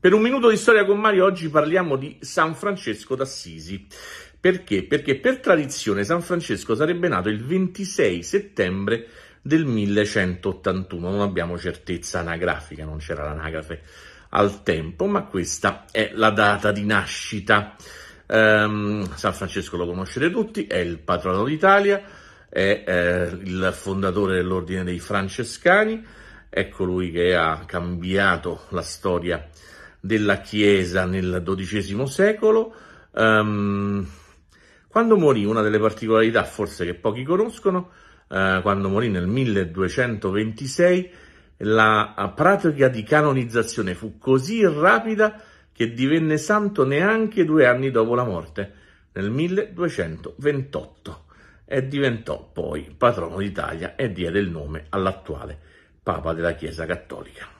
Per un minuto di storia con Mario oggi parliamo di San Francesco d'Assisi. Perché? Perché per tradizione San Francesco sarebbe nato il 26 settembre del 1181, non abbiamo certezza anagrafica, non c'era l'anagrafe al tempo, ma questa è la data di nascita. Um, San Francesco lo conoscete tutti, è il patrono d'Italia, è eh, il fondatore dell'ordine dei francescani, è colui ecco che ha cambiato la storia della Chiesa nel XII secolo. Um, quando morì, una delle particolarità forse che pochi conoscono, uh, quando morì nel 1226, la pratica di canonizzazione fu così rapida che divenne santo neanche due anni dopo la morte, nel 1228, e diventò poi patrono d'Italia e diede il nome all'attuale Papa della Chiesa Cattolica.